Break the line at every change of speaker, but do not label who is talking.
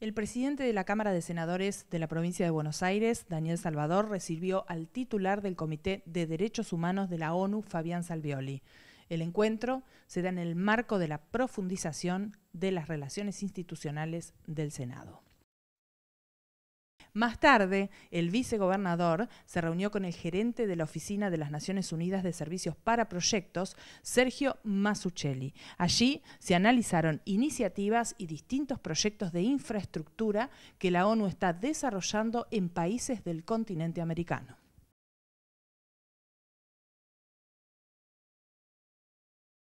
El presidente de la Cámara de Senadores de la provincia de Buenos Aires, Daniel Salvador, recibió al titular del Comité de Derechos Humanos de la ONU, Fabián Salvioli. El encuentro se da en el marco de la profundización de las relaciones institucionales del Senado. Más tarde, el vicegobernador se reunió con el gerente de la Oficina de las Naciones Unidas de Servicios para Proyectos, Sergio Masuccelli. Allí se analizaron iniciativas y distintos proyectos de infraestructura que la ONU está desarrollando en países del continente
americano.